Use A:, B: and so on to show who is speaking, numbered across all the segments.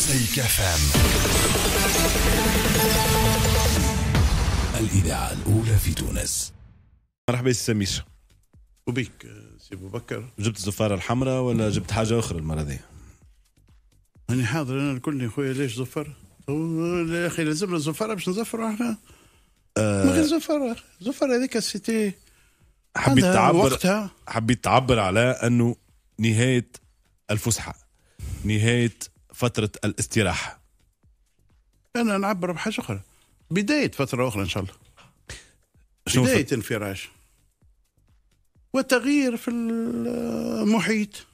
A: مزيكا فام الإذاعة الأولى في تونس مرحبا سي ميشا وبيك آه، سي أبو بكر جبت الزفارة الحمراء ولا جبت حاجة أخرى المرة دي؟
B: أنا حاضر أنا الكل يا خويا ليش زفر يا أخي لازمنا زفارة باش نزفروا احنا أه ما غير زفارة زفارة هذيك سيتي حبيت تعبر وقتها
A: حبيت تعبر على أنه نهاية الفسحة
B: نهاية فتره الاستراحه انا نعبر بحاجه اخرى بدايه فتره اخرى ان شاء الله بدايه انفراج وتغيير في المحيط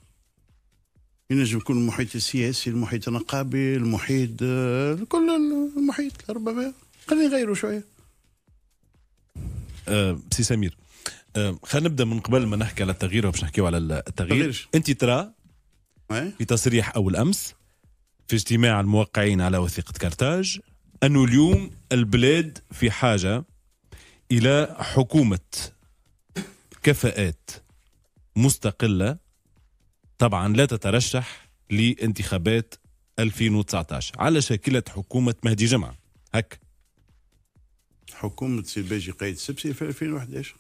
B: ينجم يكون المحيط السياسي المحيط النقابي المحيط آه، كل المحيط ربما خلينا نغيروا شويه أه سي سمير أه خلينا
A: نبدا من قبل ما نحكي على التغيير باش نحكيو على التغيير انت ترى إيه؟ في تصريح اول امس في اجتماع الموقعين على وثيقة كارتاج أنه اليوم البلاد في حاجة إلى حكومة كفاءات مستقلة طبعا لا تترشح لانتخابات 2019 على شاكلة حكومة مهدي جمعة هك
B: حكومة سي باجي قايد سبسي في 2011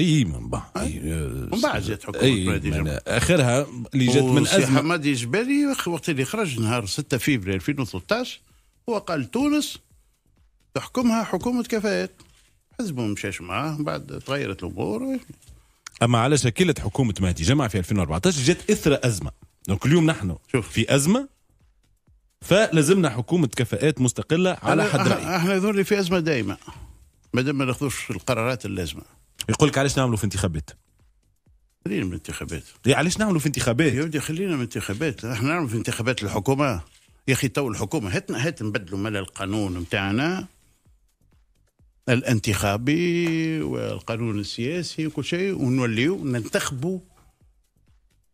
B: اي من بعد أه؟ من بعد جات حكومه أي من اخرها اللي جات من ازمه حمادي جبالي وقت اللي خرج نهار 6 فبراير 2013 هو قال تونس تحكمها حكومه كفاءات حزبهم مشاش معاه من بعد تغيرت الامور
A: اما على شكلة حكومه مهدي جمع في 2014 جات اثر ازمه
B: دونك اليوم نحن شوف. في ازمه فلازمنا حكومه كفاءات مستقله على حد أه، رايي احنا أه، هذول في ازمه دائمه ما دام ما ناخذوش القرارات اللازمه يقول لك علاش نعملوا في انتخابات خلينا من انتخابات إيه، علاش نعملوا في انتخابات يا ودي خلينا من انتخابات احنا نعملوا في انتخابات الحكومه يا اخي تو الحكومه هاتنا هات نبدلوا مال القانون نتاعنا الانتخابي والقانون السياسي وكل شيء ونوليو ننتخبوا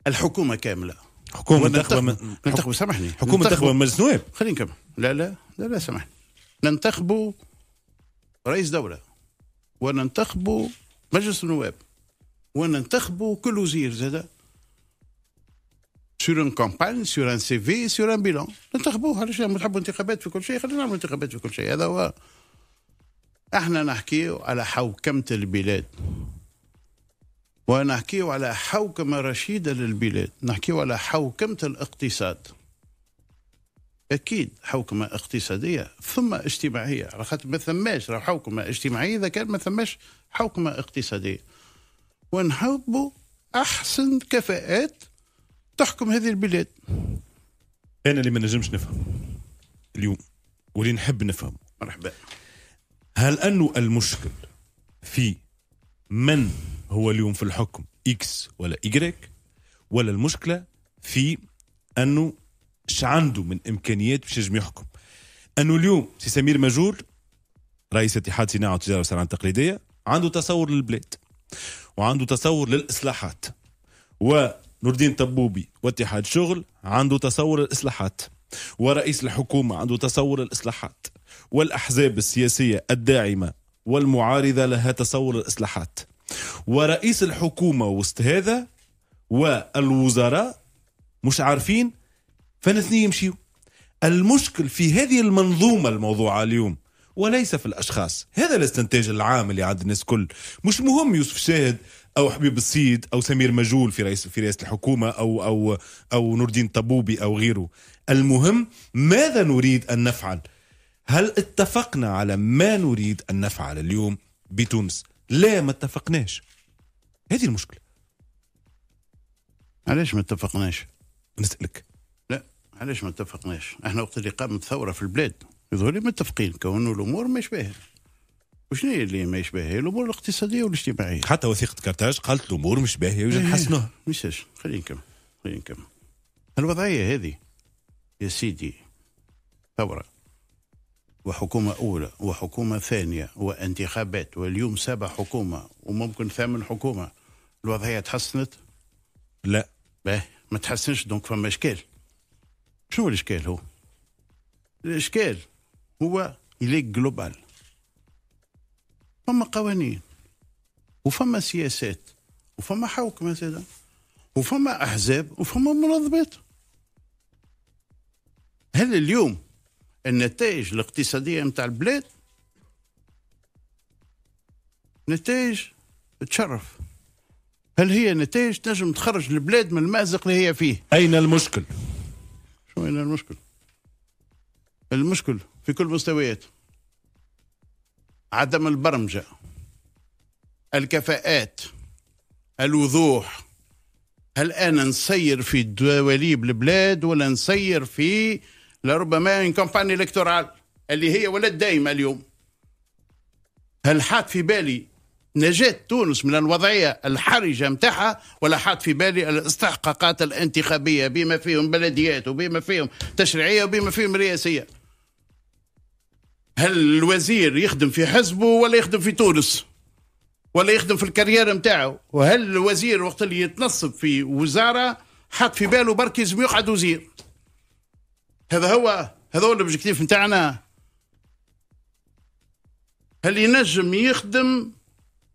B: الحكومه كامله حكومه ننتخبوا من... ننتخبوا سامحني حكومه ننتخبوا من مجلس نواب خلينا نكمل لا لا لا لا سامحني ننتخبوا رئيس دوله وننتخبوا مجلس النواب وننتخبوا كل وزير زادا سور ان كامباني سور ان سي في سور ان بيلون ننتخبوه علاش تحبوا انتخابات في كل شيء خلينا نعملوا انتخابات في كل شيء هذا هو احنا نحكيو على حوكمة البلاد ونحكيو على حوكمة رشيدة للبلاد نحكيو على حوكمة الاقتصاد اكيد حوكمه اقتصاديه ثم اجتماعيه على خاطر ما ثماش راه حوكمه اجتماعيه اذا كان ما ثماش حوكمه اقتصاديه ونحبوا احسن كفاءات تحكم هذه البلاد
A: انا اللي ما نجمش نفهم اليوم واللي نحب نفهم مرحبا هل انه المشكل في من هو اليوم في الحكم اكس ولا ايجريك ولا المشكله في انه اش عنده من امكانيات باش يجم يحكم انه اليوم سي سمير مجور رئيس اتحاد صناعه التجاره والصناعه التقليديه عنده تصور للبلاد وعنده تصور للاصلاحات ونور الدين طبوبي واتحاد شغل عنده تصور للاصلاحات ورئيس الحكومه عنده تصور للاصلاحات والاحزاب السياسيه الداعمه والمعارضه لها تصور الاصلاحات ورئيس الحكومه وسط هذا والوزراء مش عارفين فالاثنين يمشيوا المشكل في هذه المنظومة الموضوعة اليوم وليس في الأشخاص هذا الاستنتاج العام اللي عند الناس كل مش مهم يوسف شاهد او حبيب السيد او سمير مجول في رئيس في رئاسه الحكومه او او او نور الدين طبوبي او غيره المهم ماذا نريد ان نفعل هل اتفقنا على ما نريد ان نفعل اليوم بتونس لا ما
B: اتفقناش هذه المشكله علاش ما اتفقناش نسالك علاش ما اتفقناش؟ احنا وقت اللي قامت ثوره في البلاد يظهر لي متفقين كونه الامور ما باهيه. وشنو هي اللي ما يشبهها؟ الامور الاقتصاديه والاجتماعيه حتى وثيقه كارتاج قالت الامور مش باهيه يوجد إيه، نحسنوها مشاش خلينا نكمل خلينا نكمل الوضعيه هذه يا سيدي ثوره وحكومة أولى وحكومة ثانية وانتخابات واليوم سبع حكومة وممكن ثامن حكومة الوضعية تحسنت؟ لا باه ما تحسنش دونك فما إشكال شنو الاشكال هو؟ الاشكال هو إليك جلوبال فما قوانين وفما سياسات وفما حوكمة زادا وفما أحزاب وفما منظمات هل اليوم النتائج الاقتصادية متاع البلاد نتائج تشرف هل هي نتائج تنجم تخرج البلاد من المأزق اللي هي فيه أين المشكل؟ شو وين المشكل المشكل في كل المستويات عدم البرمجة الكفاءات الوضوح هل أنا نسير في دواليب البلاد ولا نسير في لربما ان كومباني الكتورال اللي هي ولد دايمة اليوم هل حاط في بالي نجاة تونس من الوضعية الحرجة متاعها ولا حاط في بالي الاستحقاقات الانتخابية بما فيهم بلديات وبما فيهم تشريعية وبما فيهم رئاسية هل الوزير يخدم في حزبه ولا يخدم في تونس ولا يخدم في الكارير نتاعو وهل الوزير وقت اللي يتنصب في وزاره حاط في باله برك لازم يقعد وزير هذا هو هذا هو الاوبجيكتيف نتاعنا هل ينجم يخدم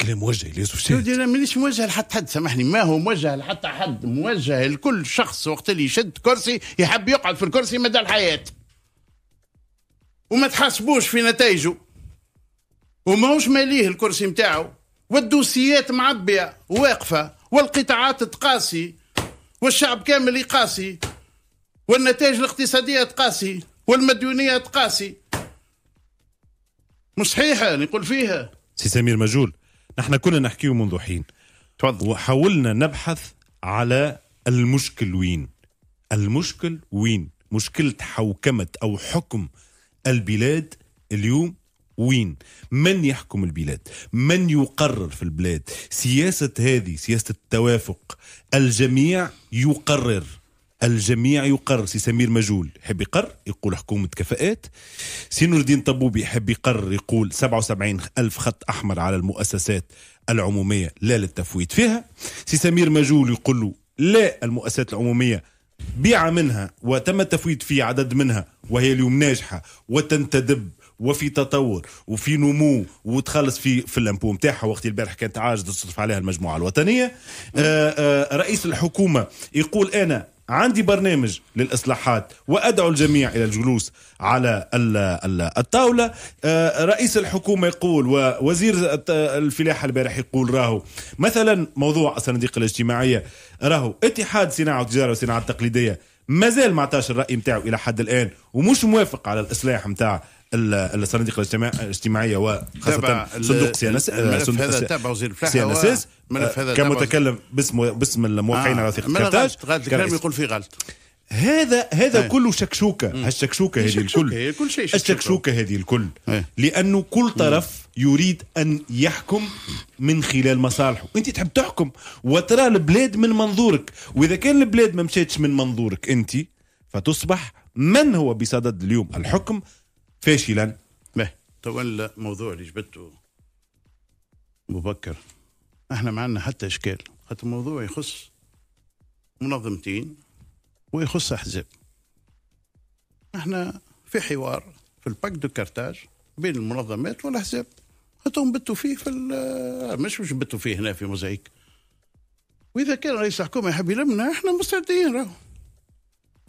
A: كلام موجه ليوسف
B: شاد انا مانيش موجه لحتى حد سامحني ما هو موجه لحتى حد موجه لكل شخص وقت اللي يشد كرسي يحب يقعد في الكرسي مدى الحياه وما تحاسبوش في نتائجه وماهوش ماليه الكرسي نتاعو والدوسيات معبيه واقفه والقطاعات تقاسي والشعب كامل يقاسي والنتائج الاقتصاديه تقاسي والمديونيه تقاسي مش صحيحه نقول فيها
A: سي سمير مجول نحن كنا نحكيه منذ حين تفضل وحاولنا نبحث على المشكل وين المشكل وين مشكلة حوكمة أو حكم البلاد اليوم وين من يحكم البلاد من يقرر في البلاد سياسة هذه سياسة التوافق الجميع يقرر الجميع يقر سي سمير مجول يحب يقر يقول حكومة كفاءات سي نور الدين طبوبي يحب يقر يقول 77 ألف خط أحمر على المؤسسات العمومية لا للتفويت فيها سي سمير مجول يقول له لا المؤسسات العمومية بيع منها وتم التفويت في عدد منها وهي اليوم ناجحة وتنتدب وفي تطور وفي نمو وتخلص في في الامبو نتاعها وقت البارح كانت عاجزه تصرف عليها المجموعه الوطنيه آآ آه، آآ آه، رئيس الحكومه يقول انا عندي برنامج للإصلاحات وأدعو الجميع إلى الجلوس على الطاولة آه، رئيس الحكومة يقول ووزير الفلاحة البارح يقول راهو مثلا موضوع الصناديق الاجتماعية راهو اتحاد صناعة وتجارة وصناعة تقليدية مازال ما عطاش الرأي نتاعو إلى حد الآن ومش موافق على الإصلاح نتاع الصناديق الاجتماعيه وخاصه صندوق ان اس هذا تابع وزير الفلاحه سيانسيس كمتكلم باسم باسم الموقعين على وثيقه كارتاج الكلام يقول فيه غلط هذا هذا هي. كله شكشوكه مم. الشكشوكه هذه الكل الشكشوكه هذه الكل لانه كل طرف مم. يريد ان يحكم من خلال مصالحه انت تحب تحكم وترى البلاد من منظورك واذا كان البلاد ما مشاتش من منظورك انت فتصبح من هو بصدد اليوم الحكم
B: فاشلا به تولى موضوع اللي جبته مبكر احنا ما عندنا حتى اشكال خاطر الموضوع يخص منظمتين ويخص احزاب احنا في حوار في الباك دو كارتاج بين المنظمات والاحزاب خاطرهم بتوا فيه في آه، مش مش بتوا فيه هنا في موزايك واذا كان رئيس الحكومه يحب يلمنا احنا مستعدين راهو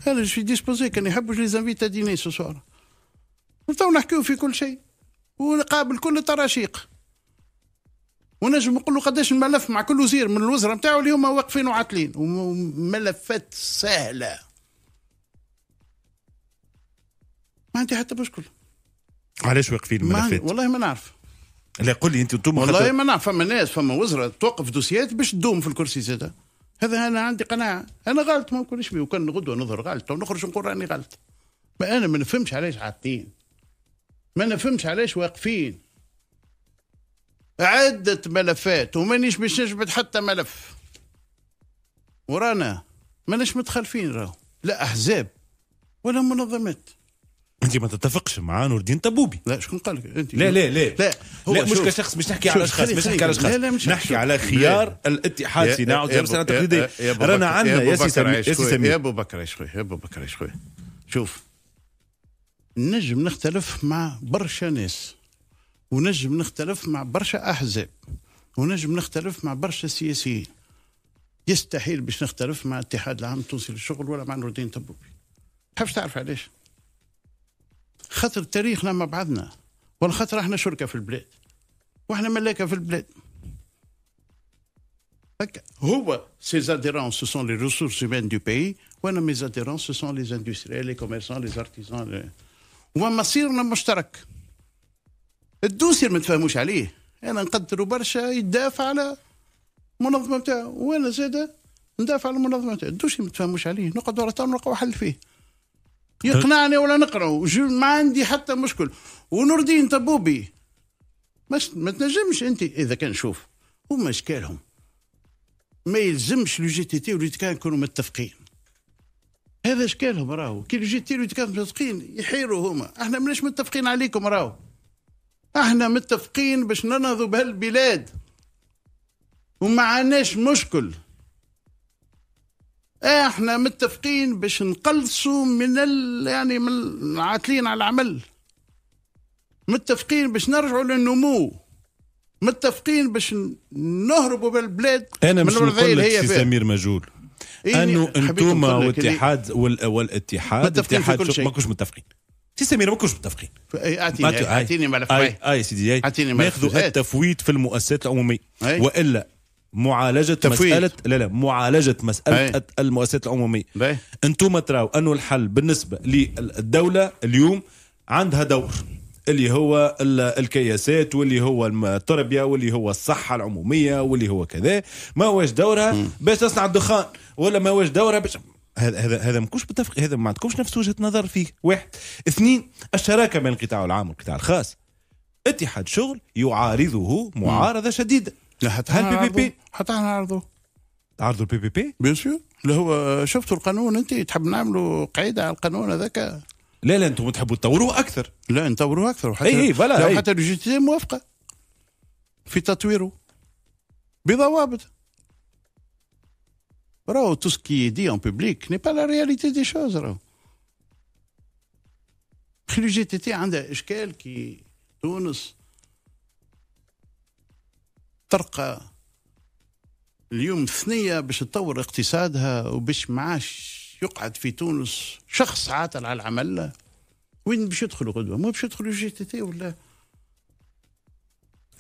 B: انا جو ديسبوزي كان يحبوا لي زانفيتا ديني سو سوار وتو نحكيو في كل شيء ونقابل كل التراشيق ونجم نقول له قداش الملف مع كل وزير من الوزراء نتاعو اليوم واقفين وعاطلين وملفات سهله ما عندي حتى مشكل علاش واقفين الملفات؟ والله ما نعرف لا قل لي انت انتم والله ما نعرف فما ناس فما وزراء توقف دوسيات باش تدوم في الكرسي زاده هذا انا عندي قناعه انا غلط ما نكونش بيه وكان غدوه نظهر غلط ونخرج نقول راني غلط ما انا ما نفهمش علاش عاطلين ما نفهمش علاش واقفين عدة ملفات ومانيش باش نجبد حتى ملف ورانا ماناش متخلفين راهو لا احزاب ولا منظمات انت ما تتفقش مع نور الدين طبوبي لا شكون قال لك انت لا لا لا لا هو لا مش كشخص مش نحكي على اشخاص مش نحكي على اشخاص نحكي على خيار الاتحاد صناعه والجبسه التقليديه رانا عندنا سي سمير يا ابو بكر يا بكر يا ابو بكر يا خويا شوف نجم نختلف مع برشا ناس ونجم نختلف مع برشا احزاب ونجم نختلف مع برشا سياسيين يستحيل باش نختلف مع الاتحاد العام التونسي للشغل ولا مع نور الدين تبوبي تحبش تعرف علاش خاطر تاريخنا مع بعضنا والخطر احنا شركة في البلاد واحنا ملاكة في البلاد هو سي زاديران سو سون لي ريسورس humaines دو pays وانا مي زاديران سو سون لي industriels لي كوميرسون لي artisans ومصيرنا مشترك الدوسير ما تفهموش عليه انا نقدروا برشا يدافع على المنظمه نتاعو وانا زاده ندافع على المنظمه نتاعو الدوسي ما تفهموش عليه على ورا نلقاو حل فيه يقنعني ولا نقرا ما عندي حتى مشكل ونردين تبوبي مش ما تنجمش انت اذا كان شوف هما اشكالهم ما يلزمش لو جي تي تي كانوا متفقين هذا اشكالهم راهو كي جيت تيرو متفقين يحيروا هما احنا مناش متفقين عليكم راهو احنا متفقين باش ننهضوا بهالبلاد وما عناش مشكل احنا متفقين باش نقلصوا من ال... يعني من العاتلين على العمل متفقين باش نرجعوا للنمو متفقين باش نهربوا بالبلاد انا مش نقول لك سي سمير مجهول انه انتم واتحاد
A: والاتحاد الاتحاد ما كنتوش متفقين سي سمير ما
B: كنتش متفقين إيه، اعطيني اعطيني ملف اي سيدي اعطيني ياخذوا
A: التفويت في المؤسسات العموميه والا معالجه تفويت. مساله لا لا معالجه مساله أي. المؤسسات العموميه انتم تراو انه الحل بالنسبه للدوله اليوم عندها دور اللي هو الكياسات واللي هو التربيه واللي هو الصحه العموميه واللي هو كذا ما واش دورها باش تصنع الدخان ولا ما واش دورها باش هذا هذا هذا مكوش متفق هذا ما عندكمش نفس وجهه نظر فيه واحد اثنين الشراكه بين القطاع العام والقطاع الخاص اتحاد شغل يعارضه معارضه
B: شديده حتى هل بي بي بي حتى نعرضه تعرضوا البي بي بي بيان سور اللي هو شفتوا القانون انت تحب نعملوا قاعده على القانون هذاك لا لا انتم تحبوا تطوروه اكثر لا نطوروه اكثر وحتى اي اي فوالا لو إيه. حتى لوجيتي موافقه في تطويره بضوابط راهو تو سكي دي اون بوبليك ني با لا رياليتي دي شوز راهو اخي جي تي تي عندها اشكال كي تونس ترقى اليوم ثنيه باش تطور اقتصادها وباش معاش يقعد في تونس شخص عاطل على العمل وين باش يدخلوا غدوه ما باش يدخلوا جي تي تي ولا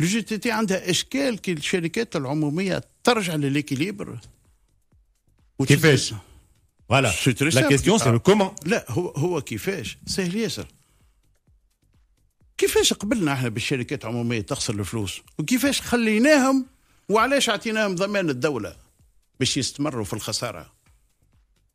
B: الجي تي تي عندها اشكال كي الشركات العموميه ترجع لليكيليبر كيفاش فوالا لا كيستيون سي كومون لا هو هو كيفاش سهل ياسر كيفاش قبلنا احنا بالشركات العموميه تخسر الفلوس وكيفاش خليناهم وعلاش اعطيناهم ضمان الدوله باش يستمروا في الخساره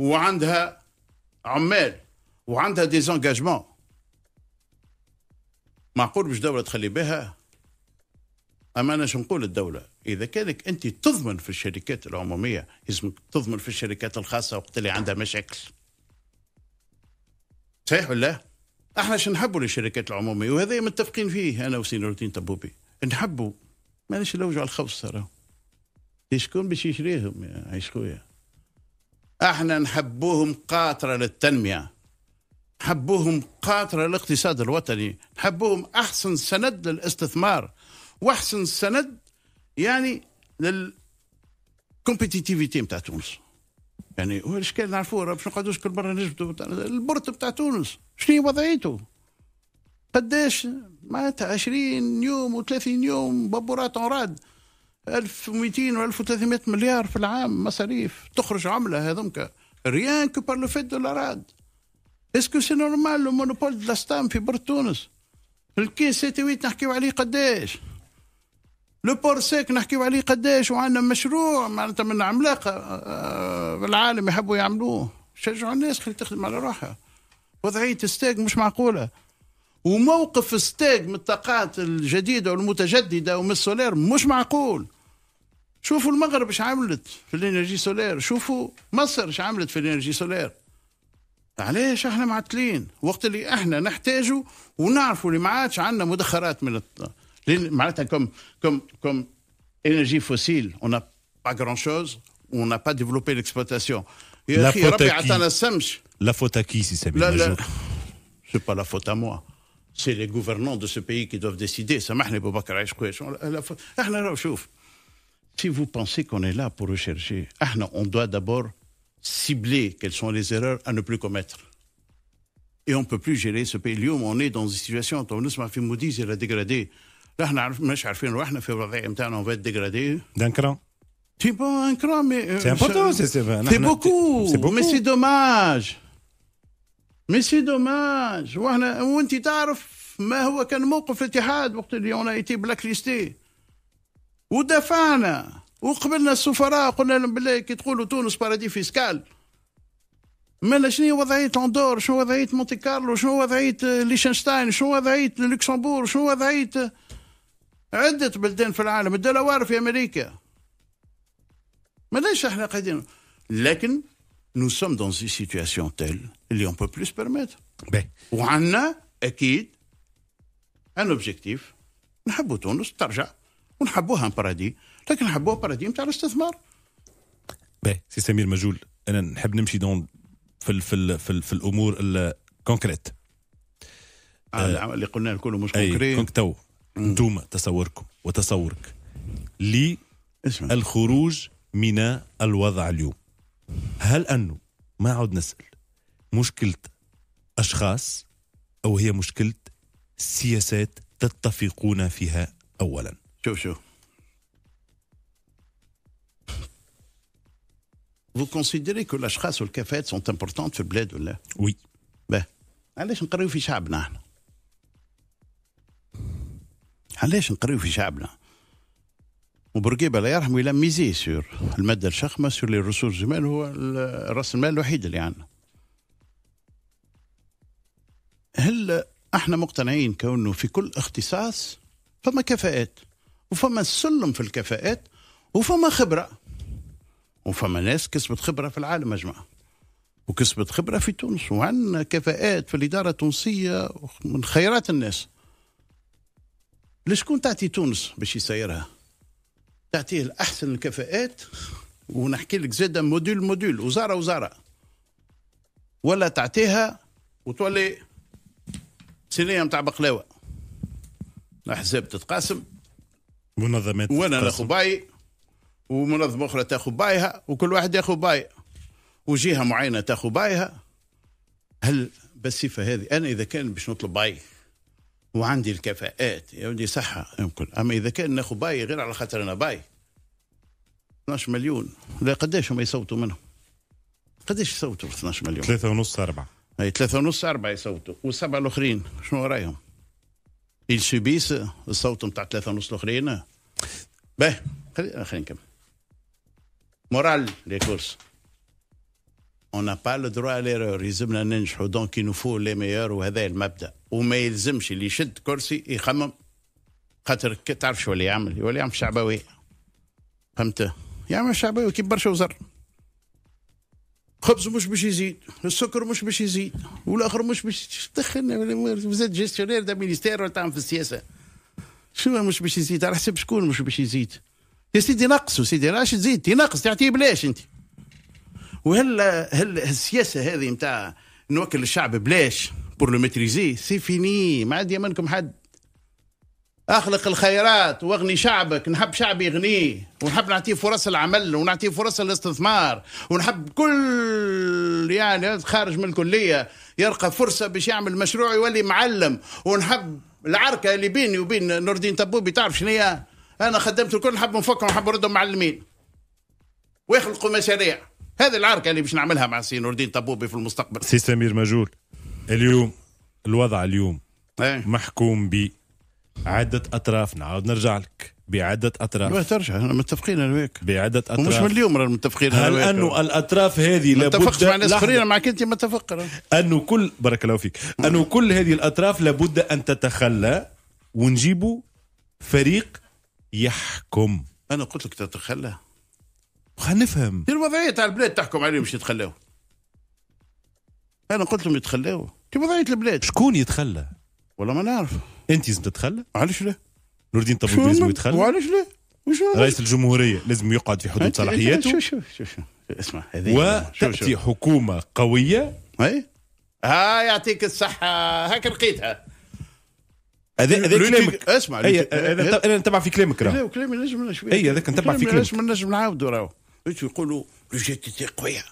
B: وعندها عمال وعندها ديزونجاجمون معقول باش دوله تخلي بها اما انا نقول الدوله اذا كانك انت تضمن في الشركات العموميه لازمك تضمن في الشركات الخاصه وقت اللي عندها مشاكل صحيح ولا احنا شو نحبوا للشركات العموميه وهذا متفقين فيه انا وسين روتين تبوبي نحبوا مانيش نلوجوا على الخبز ترى شكون باش يشريهم يا عيش خويا احنا نحبوهم قاطره للتنميه حبوهم قاطره للاقتصاد الوطني حبوهم احسن سند للاستثمار واحسن سند يعني للكومبيتيتيفيتي نتاع تونس يعني هو الاشكال نعرفوه باش نقعدوش كل مره نجبدوا البرت نتاع تونس شنو وضعيته قداش معناتها 20 يوم و30 يوم بابورات اون راد 1200 و 1300 مليار في العام مصاريف تخرج عمله هذمك ريان كو بار لو فيت دو لاراد اسكو سي نورمال لو مونوبول دو لاستام في بر تونس الكيس سيتي ويت نحكيو عليه قداش لو بورسيك نحكيو عليه قداش وعندنا مشروع معناتها من عملاقه آه، آه، العالم يحبوا يعملوه شجعوا الناس خلي تخدم على روحها وضعيه الستيك مش معقوله وموقف ستيغ من الطاقات الجديدة والمتجددة ومن السولير مش معقول شوفوا المغرب ايش عملت في الانرجي سولير شوفوا مصر ايش عملت في الانرجي سولير علاش احنا معتلين وقت اللي احنا نحتاجه ونعرفوا اللي ما عادش عندنا مدخرات من الط... معناتها كم كم كم انرجي فوسيل اون با غران شوز اون با ديفلوبي ليكسبلوتاسيون يا اخي ربي عطانا السمش لا فوت سي سي لا لا سي با لا فوت ا موا c'est les gouvernants de ce pays qui doivent décider. Ah, si vous pensez qu'on est là pour rechercher, ah, on doit d'abord cibler quelles sont les erreurs à ne plus commettre. Et on ne peut plus gérer ce pays. on est dans une situation, on va être dégradé. D'un cran. C'est important, c'est beaucoup. C'est beaucoup. Mais c'est dommage. مي سي دوماج وهنا وانت تعرف ما هو كان موقف الاتحاد وقت اللي اون ايتي بلاك ليستي ودفعنا وقبلنا السفراء قلنا لهم بالله كي تقولوا تونس بارادي فيسكال مالا شنو هي وضعية اندور شنو وضعية مونتي كارلو شنو وضعية ليشنشتاين شنو وضعية لوكسمبورغ شنو وضعية عدة بلدان في العالم الدلاوار في أمريكا مالاش احنا قاعدين لكن nous sommes dans une situation telle اللي on peut plus se permettre. وعندنا اكيد ان اوبجيكتيف نحبوا تونس ترجع ونحبوها بارادي لكن نحبوها باراديم تاع الاستثمار.
A: باهي سي سمير مجول انا نحب نمشي دون في ال في ال في, ال في الامور الكونكريت. اللي قلنا نكونوا مش كونكريت. تو انتوما تصوركم وتصورك الخروج من الوضع اليوم. هل أنه ما عود نسأل مشكلة أشخاص أو هي مشكلة سياسات تتفقون فيها أولا شوف شوف
B: Vous considérez que chasses ou les cafés sont importantes في البلاد ولا؟ وي. باه. علاش نقريو في شعبنا احنا؟ علاش نقريو في شعبنا؟ وبورقيبه الله يرحمه الى ميزي سور الماده الشخمه سور لي ريسورس زمان هو راس المال الوحيد اللي عندنا هل احنا مقتنعين كونه في كل اختصاص فما كفاءات وفما سلم في الكفاءات وفما خبره وفما ناس كسبت خبره في العالم اجمع وكسبت خبره في تونس وعندنا كفاءات في الاداره التونسيه من خيرات الناس لشكون تعطي تونس باش يسيرها تعطيه الاحسن الكفاءات ونحكي لك زاده موديل موديل وزاره وزاره ولا تعطيها وتولي صينيه نتاع بقلاوه احزاب تتقاسم منظمات وانا ناخذ باي ومنظمه اخرى تاخذ بايها وكل واحد ياخذ باي وجهه معينه تاخذ بايها هل بالصفه هذه انا اذا كان باش نطلب باي وعندي الكفاءات يا ودي صحة يمكن أما إذا كان ناخذ باي غير على خاطر أنا باي 12 مليون لا قداش هما يصوتوا منهم قداش يصوتوا 12 مليون ثلاثة ونص أربعة أي ثلاثة ونص أربعة يصوتوا والسبعة الآخرين شنو رأيهم؟ إل سوبيس الصوت نتاع ثلاثة ونص الآخرين باه خلينا نكمل مورال لي كورس on n'a pas le droit à l'erreur يلزمنا ننجحوا دونك ينفو لي ميور وهذا المبدا وما يلزمش اللي يشد كرسي يخمم خاطر تعرف شو اللي يعمل يولي يعمل شعبوي فهمت يعمل شعبوي كي برشا وزر خبز مش باش يزيد السكر مش باش يزيد والاخر مش باش تدخل وزاد جيستيونير دا مينيستير ولا تعمل في السياسه شنو مش باش يزيد على حسب شكون مش باش يزيد يا سيدي نقصوا سيدي راش تزيد تي نقص تعطيه بلاش انت وهل هل السياسه هذه نتاع نوكل الشعب بلاش بور لو ميتريزي سي فيني ما عاد يمنكم حد اخلق الخيرات واغني شعبك نحب شعبي يغنيه ونحب نعطيه فرص العمل ونعطيه فرص الاستثمار ونحب كل يعني خارج من الكليه يلقى فرصه باش يعمل مشروع يولي معلم ونحب العركه اللي بيني وبين نور الدين تبوبي تعرف شنو هي انا خدمت الكل نحب نفكهم ونحب نردهم معلمين ويخلقوا مشاريع هذه العركه اللي باش نعملها مع سي نور الدين طبوبي في المستقبل
A: سي سمير مجول اليوم الوضع اليوم ايه؟ محكوم ب عدة أطراف نعاود نرجع لك بعدة أطراف ما ترجع أنا متفقين أنا وياك بعدة أطراف ومش من
B: اليوم رانا متفقين هل أنه الأطراف
A: هذه لابد متفقش مع ناس أخرين
B: معك أنت متفق
A: أنه كل بارك الله فيك أنه كل هذه الأطراف لابد أن تتخلى ونجيبوا فريق يحكم
B: أنا قلت لك تتخلى خلينا نفهم الوضعيه تاع البلاد تحكم عليهم باش يتخلاو انا قلت لهم يتخلاو دي وضعيه البلاد شكون يتخلى والله ما نعرف انت لازم تتخلى علاش لا نور الدين طبيب لازم يتخلى وعلاش لا رئيس
A: الجمهوريه لازم يقعد في حدود صلاحياته شوف شوف شوف اسمع هذه وتاتي حكومه قويه اي
B: ها يعطيك الصحه هاك لقيتها هذا هذا كلامك اسمع انا نتبع في كلامك راه كلامي نجم اي هذاك نتبع في كلامك نجم نعاودو راهو باش يقولوا لو جي تي تي قويه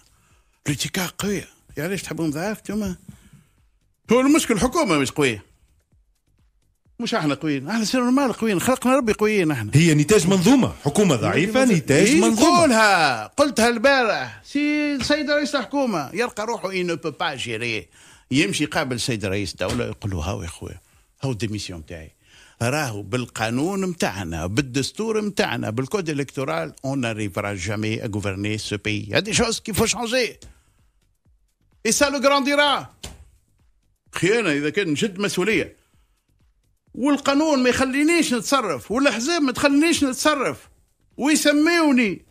B: لو تي كا قويه يا علاش تحبهم مضاعف انتوما هو المشكل الحكومه مش قويه مش احنا قويين احنا سير نورمال قويين خلقنا ربي قويين احنا هي نتاج منظومه حكومه ضعيفه نتاج منظومه قولها قلتها البارح سي السيد رئيس الحكومه يلقى روحه اي نو با جيري يمشي قابل السيد رئيس الدوله يقول له هاو يا خويا هاو الديميسيون تاعي راهو بالقانون نتاعنا بالدستور نتاعنا بالكود الكتورال اون اريفرا جامي ا غوفرني سو بي هادي شوز كي فو شانجي اي سا لو غرانديرا خيانه اذا كان نشد مسؤوليه والقانون ما يخلينيش نتصرف والاحزاب ما تخلينيش نتصرف ويسميوني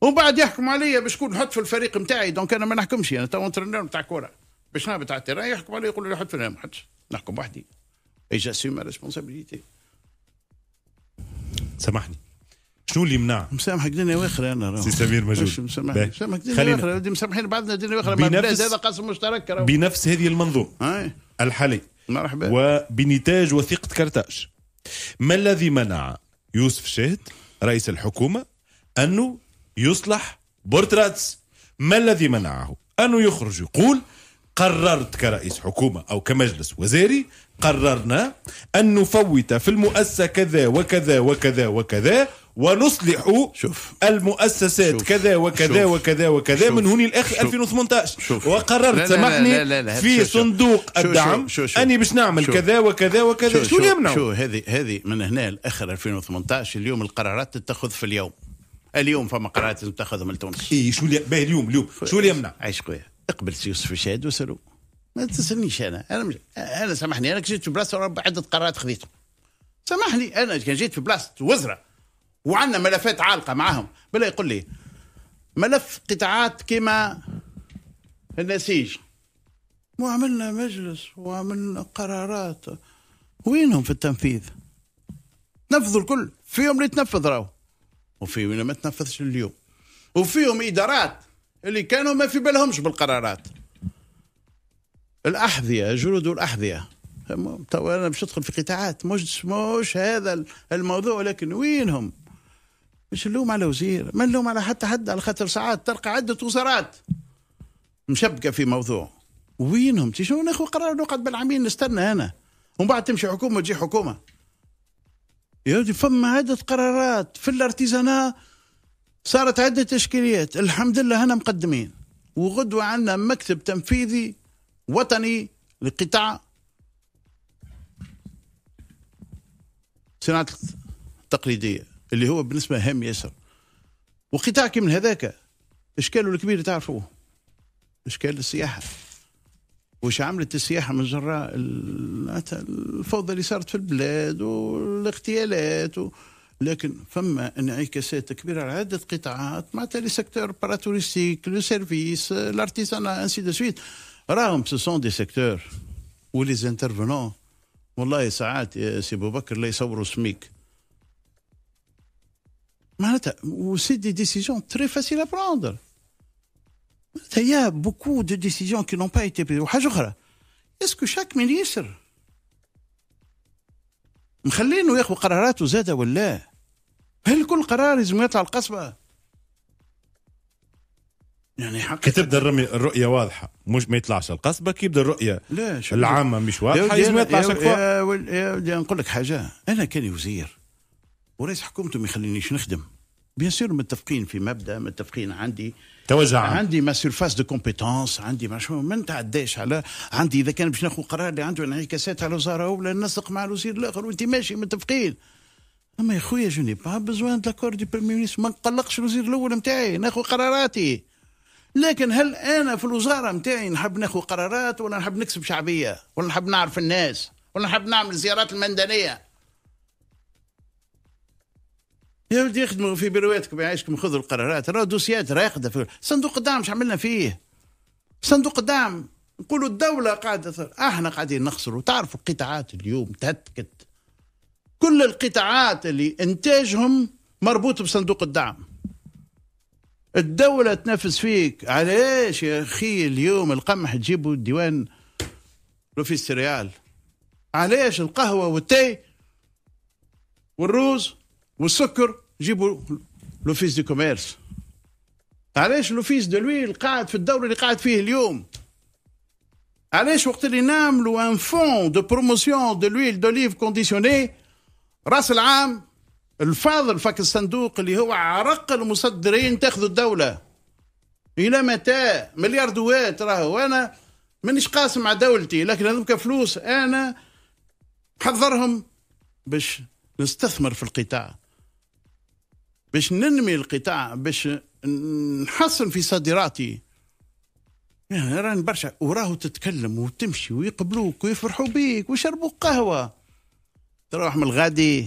B: ومن بعد يحكم عليا باش نكون نحط في الفريق نتاعي دونك انا ما نحكمش انا تو ترنر نتاع كوره باش نهبط على التيران يحكم عليا يقول لي حط في ما نحكم وحدي اي جاسيم ريسبونسابيلتي سامحني شنو اللي يمنع؟ مسامحك دنيا واخره انا سي سمير موجود مسامحك دنيا واخره مسامحين بعضنا دنيا واخره بنفس هذا قاسم مشترك رأو.
A: بنفس هذه المنظومه الحالي مرحبا وبنتاج وثيقه كرتاج ما الذي منع يوسف شهد رئيس الحكومه انه يصلح بورتراتس ما الذي منعه انه يخرج يقول قررت كرئيس حكومه او كمجلس وزاري قررنا أن نفوت في المؤسسة كذا وكذا وكذا وكذا ونصلح شوف المؤسسات شوف كذا وكذا شوف وكذا وكذا شوف من هنا لاخر 2018
B: شوف وقررت لا سامحني لا لا لا في شوف صندوق شوف الدعم شوف شوف اني باش
A: نعمل كذا وكذا وكذا شو يمنع شو
B: هذه هذه من هنا لاخر 2018 اليوم القرارات تتخذ في اليوم اليوم فما قرارات تتخذ من تونس اي شو اليوم اليوم شو اللي يمنع عيش خويا اقبل سيوسف الشهاد وسلو ما تسالنيش انا انا مش... انا سامحني انا جيت في بلاصه عده قرارات خذيتهم سامحني انا كان جيت في بلاصه وزراء وعندنا ملفات عالقه معاهم بلا يقول لي ملف قطاعات كما النسيج وعملنا مجلس وعملنا قرارات وينهم في التنفيذ نفذوا الكل في يوم اللي تنفذ راهو وفي يوم اللي ما تنفذش اليوم وفيهم ادارات اللي كانوا ما في بالهمش بالقرارات الأحذية جلود الأحذية تو أنا مش ندخل في قطاعات مش مش هذا الموضوع لكن وينهم مش نلوم على وزير ما نلوم على حتى حد على خاطر ساعات تلقى عدة وزارات مشبكة في موضوع وينهم شنو ناخذ قرار نقعد بالعامين نستنى أنا ومن بعد تمشي حكومة وتجي حكومة يا فما عدة قرارات في الارتزانة صارت عدة تشكيليات الحمد لله هنا مقدمين وغدوة عندنا مكتب تنفيذي وطني لقطاع صناعة التقليدية اللي هو بالنسبة هام ياسر وقطاع كي من هذاك اشكاله الكبير تعرفوه اشكال السياحة وش عملت السياحة من جراء الفوضى اللي صارت في البلاد والاغتيالات و... لكن فما انعكاسات كبيرة على عدة قطاعات معناتها لي سيكتور باراتوريستيك لو سيرفيس لارتيزانا انسي دو سويت راهم سو سون دي سيكتور ولي زانترفونون والله ساعات يا سي ابو بكر لا يصوروا سميك معناتها وسي دي ديسيزيون تري فاسيل ا بروندر معناتها يا بوكو دو ديسيزيون كي نون با ايتي بري وحاجه اخرى اسكو شاك مينيستر مخلينه ياخذ قراراته زاده ولا هل كل قرار لازم يطلع القصبه يعني حقيقة
A: كتبدا الرمي الرؤية واضحة مش ما يطلعش القصبة كي يبدا الرؤية لا العامة مش واضحة لازم يطلعش يا
B: ولدي نقول لك حاجة أنا كاني وزير ورئيس حكومته ما يخلينيش نخدم بيان سور متفقين في مبدا متفقين عندي توزع عندي ما سيرفاس دو كومبيتونس عندي ما شو ما نتعداش على عندي اذا كان باش ناخذ قرار اللي عنده انعكاسات على الوزاره ولا نسق مع الوزير الاخر وانت ماشي متفقين اما يا خويا جوني با بزوان دلاكور دي بريمير ما نقلقش الوزير الاول نتاعي ناخذ قراراتي لكن هل انا في الوزاره نتاعي نحب ناخذ قرارات ولا نحب نكسب شعبيه ولا نحب نعرف الناس ولا نحب نعمل زيارات المندنيه يا ولدي يخدموا في بيرواتكم يعيشكم خذوا القرارات راه دوسيات راقده في صندوق الدعم شو عملنا فيه صندوق الدعم نقولوا الدوله قاعده احنا قاعدين نخسروا تعرفوا القطاعات اليوم تهتكت كل القطاعات اللي انتاجهم مربوط بصندوق الدعم الدولة تنافس فيك علاش يا أخي اليوم القمح تجيبوا الديوان لوفيس ريال علاش القهوة والتاي والروز والسكر جيبوا لوفيس دي كوميرس علاش لوفيس دو لوي قاعد في الدور اللي قاعد فيه اليوم علاش وقت اللي نعملوا ان فون دو بروموسيون دو لويل دوليف كونديسيوني راس العام الفاضل فك الصندوق اللي هو عرق المصدرين تاخذوا الدولة إلى متى ملياردوات راهو أنا مانيش قاسم مع دولتي لكن هذوك فلوس أنا حضرهم باش نستثمر في القطاع باش ننمي القطاع باش نحسن في صادراتي يعني راني برشا وراهو تتكلم وتمشي ويقبلوك ويفرحوا بيك ويشربوا قهوه تروح من الغادي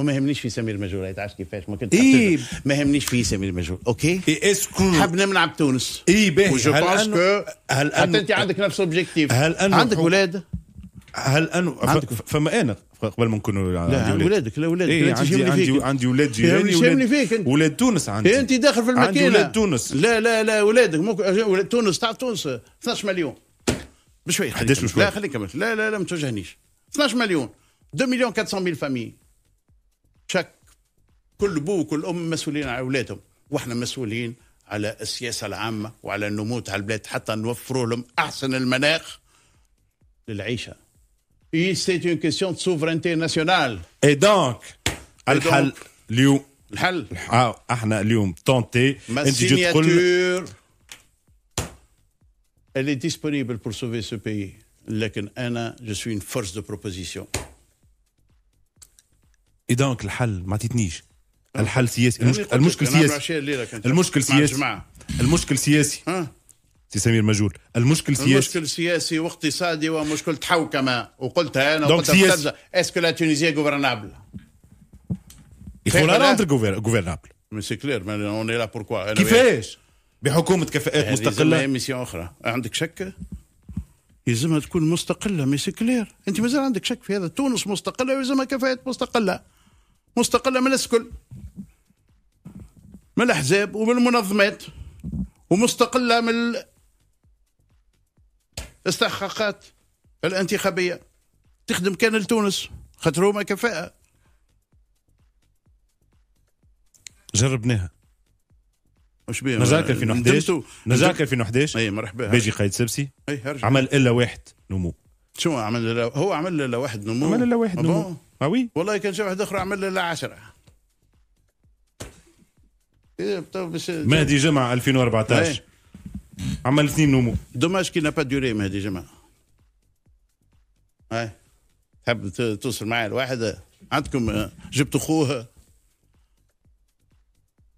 B: وما يهمنيش في سمير مجهول تعرف كيفاش ما كنت إيه. ما يهمنيش في سمير مجهول اوكي إيه اسكو حبنا نلعب تونس اي باهي وجو بونس كو هل حتى انت عندك نفس اوبجيكتيف هل أنه عندك ولاد هل انا عندك فما انا
A: قبل ما نكون
B: لا عندي ولادك لا ولادك إيه عندي عندي عندي ولاد جيراني ولاد فيك انت ولاد تونس
A: عندي إيه، انت داخل في الماكينه عندي ولاد
B: تونس لا لا لا ولادك ممكن ولاد تونس تاع تونس 12 مليون بشويه 11 لا خليك لا لا لا ما توجهنيش 12 مليون 2 مليون 400 000 فامي شك كل ابو وكل ام مسؤولين على اولادهم واحنا مسؤولين على السياسه العامه وعلى النمو تاع البلاد حتى نوفروا لهم احسن المناخ للعيشه اي سي اون كيسيون دو سوفرينتي ناسيونال اي دونك الحل اليوم الحل
A: احنا اليوم تونتي انت جيت
B: تقول Elle est disponible pour sauver ce pays. لكن انا je suis une force de proposition.
A: دونك الحل ما تتنيش الحل سياسي يعني المشكل المشكل سياسي المشكل سياسي المشكل سياسي سي سمير مجول المشكل سياسي المشكل
B: سياسي واقتصادي ومشكل تحوكمة وقلتها انا دونك سياسي اسكو لا تونيزيا غوفرنابل يقول لا رونتر غوفرنابل مي سي كلير اون لا بوركوا كيفاش بحكومة كفاءات مستقلة ميسيون أخرى عندك شك يلزمها تكون مستقلة مي سي كلير أنت مازال عندك شك في هذا تونس مستقلة ويلزمها كفاءات مستقلة مستقله من الكل من الاحزاب ومن المنظمات ومستقله من الاستحقاقات الانتخابيه تخدم كان لتونس خاطر هما كفاءه جربناها واش بيه نجاك 2011 نجاك 2011 اي مرحبا باجي قايد سبسي أي عمل الا واحد نمو شو عمل هو عمل الا واحد نمو عمل الا واحد ah نمو اه ah وي والله كان شي واحد اخر عمل لها 10 إيه، مهدي جمعه 2014 إيه. عمل اثنين نومو دوماج كي نابا ديوري مهدي جمعه اي تحب توصل معايا لواحد عندكم آه، جبتوا خوه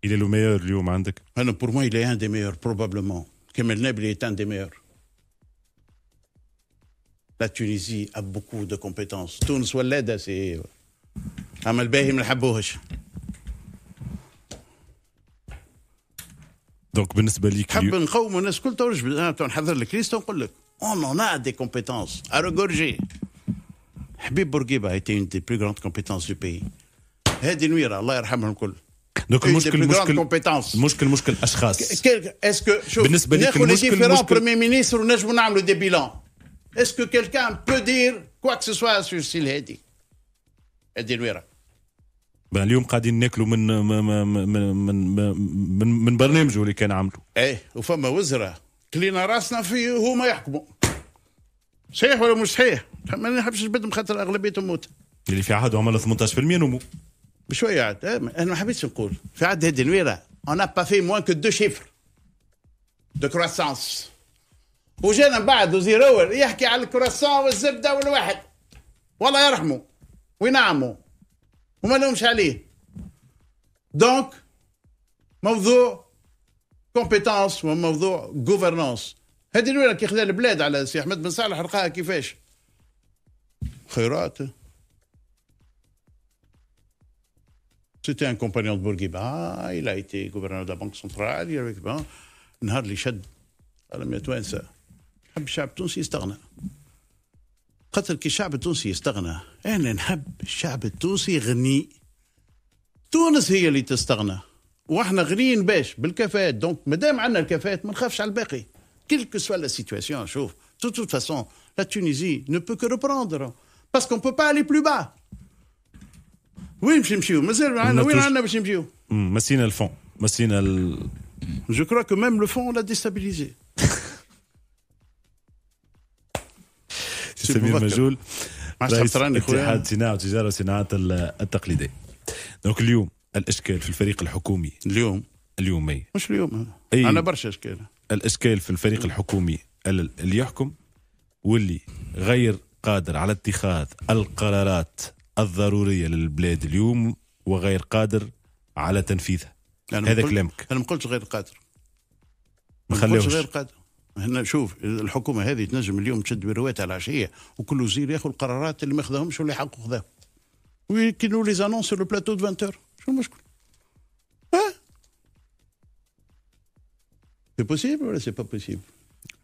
B: Il est le meilleur اليوم عندك انا بور موا il est un des meilleurs probablement كمال نابلي est un des meilleurs la Tunisie a beaucoup de compétences. Tunis soit l'aide, c'est. Euh, Donc, on en a des compétences à regorger. Habib Bourguiba a été une des plus grandes compétences du pays. Hédinouira, Allah yarham al-kul. Donc, une des plus grandes compétences. Mouchkel, mouchkel, ashras. Est-ce que. Je vais vous dire, premier ministre, ou n'est-ce le débilan Est-ce que quelqu'un peut dire quoi que ce soit sur Hedi Nouira.
A: بان اليوم قاعدين ناكلوا من من
B: من من من برنامجه اللي كان عامله ايه وفما وزراء كلينا راسنا في هما يحكموا صحيح ولا مش صحيح؟ ما نحبش نبدل خاطر اغلبيتهم موت اللي في عهده عمل 18% نمو بشويه عاد إيه، انا ما حبيتش نقول في عهد هدي نويره اون با في موان كو دو شيفر دو كروسانس وجانا بعد وزير اول يحكي على الكراسون والزبده والواحد والله يرحمه وينعمه وما لهمش عليه دونك موضوع كومبيتونس وموضوع جوفرنونس هذه الولا كي خذا البلاد على سي احمد بن صالح رقاها كيفاش خيرات سيتي ان كومبانيون دو بورقيبا il a غوفرنور دو بانك la نهار اللي شد انا ما توانسه quelle que soit la de toute façon la Tunisie ne peut que reprendre parce qu'on peut pas aller plus bas Je crois que même le
A: fond, l'a déstabilisé. سمير مجول رئيس اتحاد صناعة وتجارة وصناعات التقليدية دونك اليوم الاشكال في الفريق الحكومي اليوم اليوم
B: اي مش اليوم أي انا برشا اشكال
A: الاشكال في الفريق الحكومي اللي يحكم واللي غير قادر على اتخاذ القرارات الضروريه للبلاد اليوم وغير قادر على تنفيذها هذا كلامك
B: انا ما قلتش غير قادر ما خليهوش غير قادر هنا شوف الحكومه هذه تنجم اليوم تشد برواتها العشيه وكل وزير ياخذ القرارات اللي ما خذاهمش واللي حقه خذاهم ويكينوا لي زانونس سور لو بلاتو دو 20 شو المشكل؟ اه سي بوسيبل ولا سي با بوسيبل؟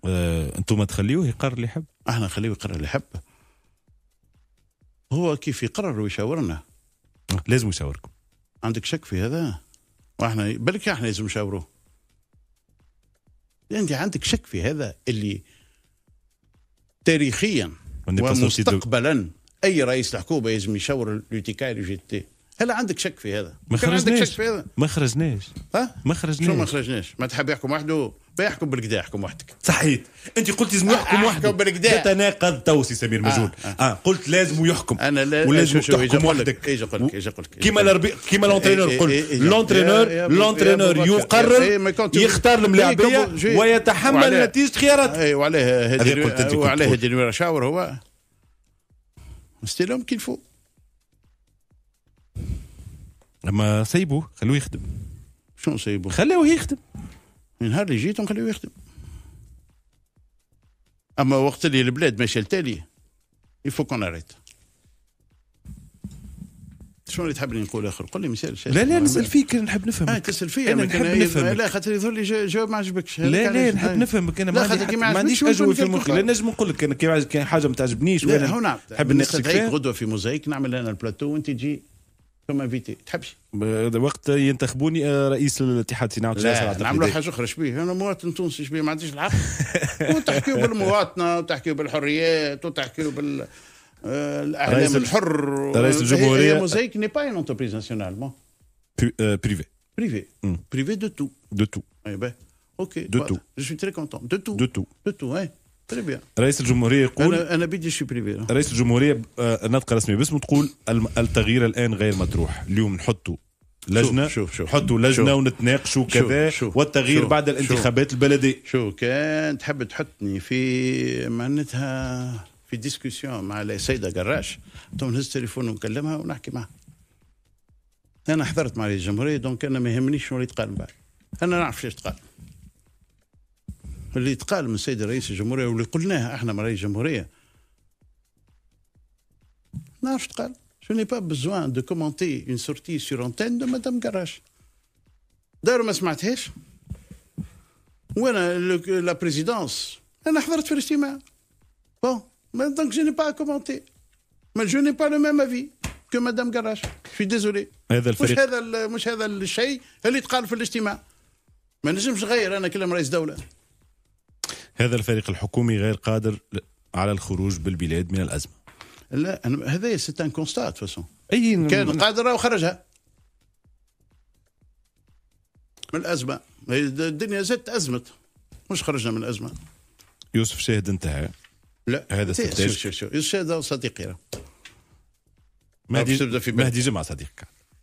B: آه، انتم تخليوه يقرر اللي يحب؟ احنا نخليوه يقرر اللي يحب هو كيف يقرر ويشاورنا آه، لازم يشاوركم عندك شك في هذا؟ واحنا بالك احنا لازم نشاوروه انت عندك شك في هذا اللي تاريخيا ومستقبلا اي رئيس الحكومه يجب يشاور لوتيكاي جي تي هلا عندك شك في هذا ما خرجناش
A: ما خرجناش
B: ها ما خرجناش شو ما خرجناش ما تحب يحكم وحده يحكم بالكدا يحكم وحدك
A: صحيت انت قلت لازم يحكم وحده بالكدا تتناقض توسي سمير مجهول آه, آه. آه. قلت لازم
B: يحكم انا لا ولازم تحكم وحدك ايش اقول لك ايش اقول لك
A: كيما إيه، الربي... كيما لونترينور إيه، قلت إيه، لونترينور لونترينور يقرر يختار الملاعبيه ويتحمل
B: نتيجه خياراته اي وعليه وعليه هدي شاور هو مستلهم كيف لما سيبوه خلوه يخدم شو نسيبوه؟ خلوه يخدم من نهار اللي جيتهم خلوه يخدم اما وقت اللي البلاد ماشيه التالي يفو كون اريت شنو اللي تحبني نقول اخر قول لي مثال لا لا نسال فيك نحب نفهمك آه تسال فيا انا نحب نفهمك لا خاطر يظهر لي جواب ما عجبكش لا لا نحب آه. نفهمك انا ما عنديش اجوبه في مخي لا
A: نجم نقول لك انا كي حاجه ما تعجبنيش ولا نعم. نحب نقصد غدوه
B: في موزايك نعمل انا البلاتو وانت تجي ثم فيتي تحبش وقت ينتخبوني آه، رئيس الاتحاد الصناعي لا نعملوا حاجه اخرى شبيه انا مواطن تونسي شبيه ما عنديش الحق وتحكيوا بالمواطنه وتحكيوا بالحريات وتحكيوا بال آه، الاعلام الحر رئيس الجمهوريه موزايك ني با اون انتربريز ناسيونال مون بريفي بريفي بريفي دو تو دو تو اي اوكي دو تو جو سوي تري كونتون دو تو دو تو دو تو رئيس الجمهورية يقول أنا, أنا بدي شي بريبيا. رئيس
A: الجمهورية آه، نطقة رسمية باسمه تقول التغيير الآن غير مطروح اليوم نحطه لجنه شوف شوف حطوا لجنه شوف ونتناقشوا كذا والتغيير شوف بعد الانتخابات
B: البلديه شو كان تحب تحطني في معناتها في ديسكسيون مع السيده قراش تو نهز تليفون ونكلمها ونحكي معها انا حضرت مع الجمهوريه دونك انا ما يهمنيش شنو اللي تقال بعد انا نعرف شنو تقال اللي تقال من السيد رئيس الجمهورية واللي قلناها احنا من رئيس الجمهورية نعرف تقال شو ني با بزوان دو كومونتي اون سورتي سور انتين دو مدام كراش دار ما سمعتهاش وانا لا بريزيدونس انا حضرت في الاجتماع بون دونك جو ني با كومونتي ما جو ني با لو ميم افي كو مدام كراش شوي ديزولي هذا الفريق مش هذا مش هذا الشيء اللي تقال في الاجتماع ما نجمش غير انا كلام رئيس دوله
A: هذا الفريق الحكومي غير قادر على الخروج بالبلاد من الازمه لا
B: هذا سيت ان كونستات فاسون اي كان قادر وخرجها من الازمه الدنيا زادت ازمت مش خرجنا من الازمه
A: يوسف شاهد انتهى لا هذا استفتاش يوسف
B: شاهد صديقي مهدي, مهدي جمعه صديقك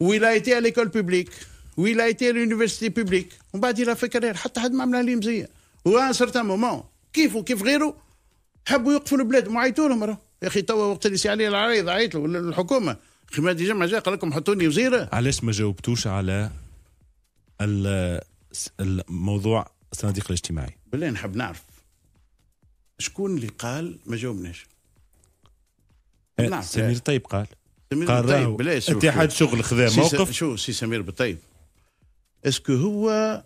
B: où il a été à l'école publique où il a été à l'université publique ومن بعد il a fait carrière حتى حد ما عملها ليه مزيه وان سيرتان مومون كيفه كيف غيره حبوا يوقفوا البلاد ما عيطوا لهم يا اخي توا وقت اللي سي عليه العريض عيط له الحكومه اخي مادي جمعه جاء قال لكم حطوني وزيره
A: علاش ما جاوبتوش على الموضوع الصناديق الاجتماعي
B: بالله نحب نعرف شكون اللي قال ما جاوبناش سمير طيب
A: قال قرار اتحاد شغل خذا موقف شو
B: سي سمير بطيب اسكو هو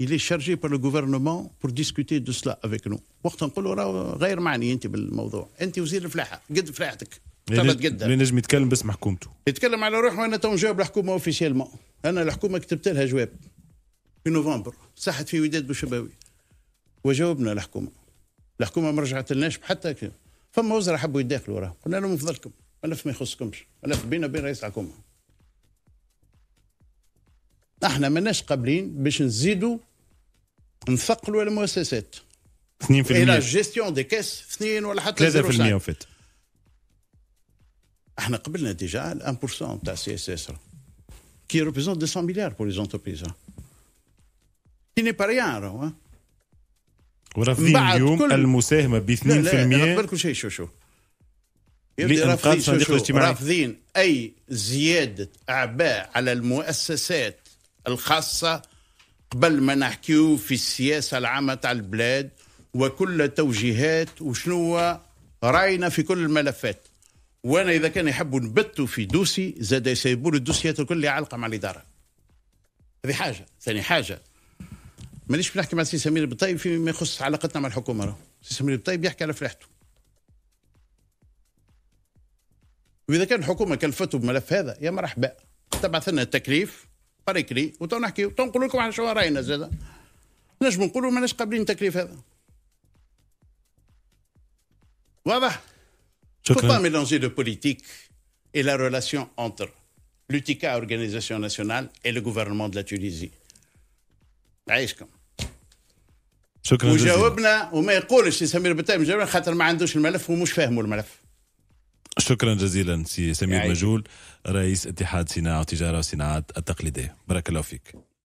B: إلي شارجي بار لو غوفرنمون بور ديسكوتي دو سلا افيك نو وقت نقول له راه غير معني انت بالموضوع انت وزير الفلاحه قد فلاحتك ثبت قدها لازم يتكلم باسم حكومته يتكلم على روحه انا تو نجاوب الحكومه اوفيسيلمون انا الحكومه كتبت لها جواب في نوفمبر صحت في وداد بوشباوي وجاوبنا الحكومه الحكومه ما رجعت لناش حتى فما وزراء حبوا يتداخلوا راه قلنا لهم من فضلكم ملف ما يخصكمش ملف بينا وبين رئيس الحكومه احنا ماناش قابلين باش نزيدوا نثقلوا على المؤسسات 2% الى جيستيون دي كاس 2 ولا حتى 3% فات احنا قبلنا ديجا 1% تاع سي اس اس كي ريبريزونت 200 مليار بور لي زونتربريز كي ني با ريان ورافضين اليوم
A: المساهمه ب 2% لا لا كل شيء شو شو
B: لإنقاذ صندوق الاجتماعي رافضين أي زيادة أعباء على المؤسسات الخاصة قبل ما نحكيو في السياسة العامة تاع البلاد وكل توجيهات وشنو راينا في كل الملفات وانا اذا كان يحبوا نبتوا في دوسي زاد يسيبوا لي الدوسيات الكل عالقه مع الاداره هذه حاجه ثاني حاجه مانيش بنحكي مع السي سمير البطيب فيما يخص علاقتنا مع الحكومه سي سمير البطيب يحكي على فلاحته واذا كان الحكومه كلفته بملف هذا يا مرحبا تبعث لنا التكليف باريكري وتو نحكي وتو نقول لكم على شو راينا زاد نجم نقولوا ماناش قابلين التكليف هذا واضح شكرا فوطا mélanger le بوليتيك اي لا relation انتر لوتيكا organisation ناسيونال اي لو gouvernement de la Tunisie. عايشكم شكرا جزيلا وجاوبنا وما يقولش سمير بتايم جاوبنا خاطر ما عندوش الملف ومش فاهموا الملف
A: شكرا جزيلا سي سمير مجول رئيس اتحاد صناعة وتجارة وصناعات التقليدية بارك الله فيك